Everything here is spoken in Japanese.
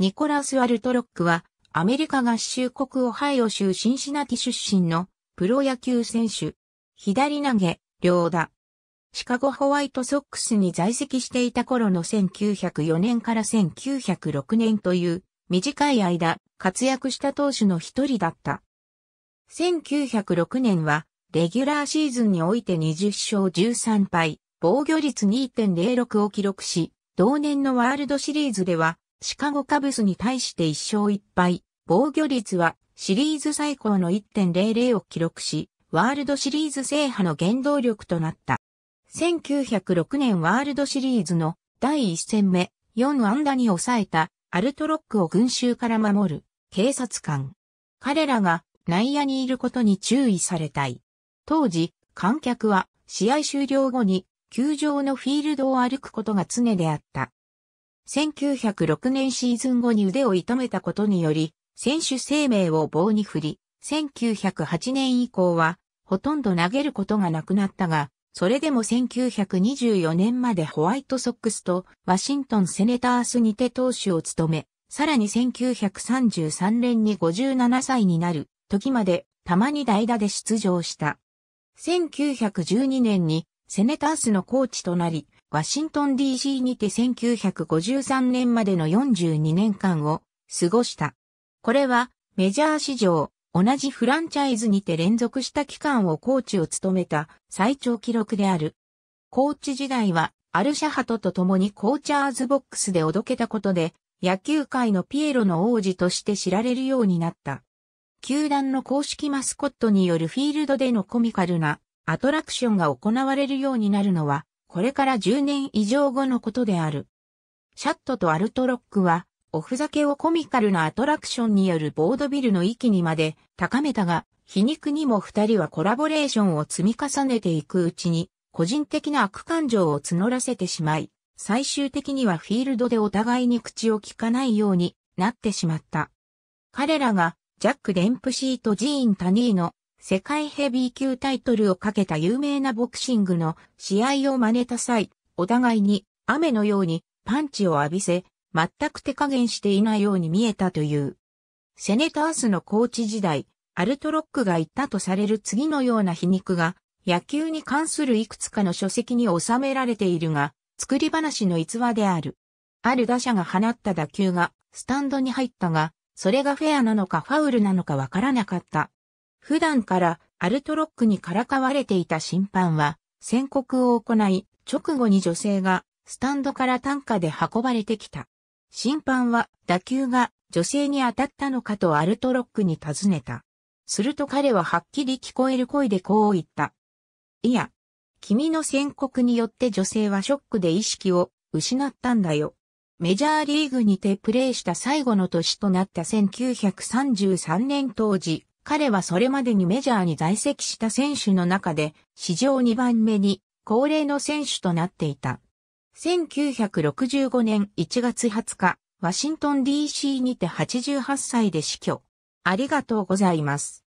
ニコラス・アルトロックは、アメリカ合衆国オハイオ州シンシナティ出身のプロ野球選手。左投げ、両打。シカゴホワイトソックスに在籍していた頃の1904年から1906年という短い間活躍した投手の一人だった。1906年はレギュラーシーズンにおいて20勝13敗、防御率2.06を記録し、同年のワールドシリーズではシカゴカブスに対して1勝1敗、防御率はシリーズ最高の1.00を記録し、ワールドシリーズ制覇の原動力となった。1906年ワールドシリーズの第1戦目、4安打に抑えたアルトロックを群衆から守る警察官。彼らが内野にいることに注意されたい。当時、観客は試合終了後に球場のフィールドを歩くことが常であった。1906年シーズン後に腕を痛めたことにより、選手生命を棒に振り、1908年以降は、ほとんど投げることがなくなったが、それでも1924年までホワイトソックスとワシントンセネタースにて投手を務め、さらに1933年に57歳になる時までたまに代打で出場した。1912年にセネタースのコーチとなり、ワシントン DC にて1953年までの42年間を過ごした。これはメジャー史上同じフランチャイズにて連続した期間をコーチを務めた最長記録である。コーチ時代はアルシャハトと共にコーチャーズボックスでおどけたことで野球界のピエロの王子として知られるようになった。球団の公式マスコットによるフィールドでのコミカルなアトラクションが行われるようになるのはこれから10年以上後のことである。シャットとアルトロックは、おふざけをコミカルなアトラクションによるボードビルの域にまで高めたが、皮肉にも二人はコラボレーションを積み重ねていくうちに、個人的な悪感情を募らせてしまい、最終的にはフィールドでお互いに口を聞かないようになってしまった。彼らがジャック・デンプシーとジーン・タニーの世界ヘビー級タイトルをかけた有名なボクシングの試合を真似た際、お互いに雨のようにパンチを浴びせ、全く手加減していないように見えたという。セネタースのコーチ時代、アルトロックが言ったとされる次のような皮肉が、野球に関するいくつかの書籍に収められているが、作り話の逸話である。ある打者が放った打球がスタンドに入ったが、それがフェアなのかファウルなのかわからなかった。普段からアルトロックにからかわれていた審判は、宣告を行い、直後に女性がスタンドから担架で運ばれてきた。審判は打球が女性に当たったのかとアルトロックに尋ねた。すると彼ははっきり聞こえる声でこう言った。いや、君の宣告によって女性はショックで意識を失ったんだよ。メジャーリーグにてプレーした最後の年となった1933年当時、彼はそれまでにメジャーに在籍した選手の中で、史上2番目に高齢の選手となっていた。1965年1月20日、ワシントン DC にて88歳で死去。ありがとうございます。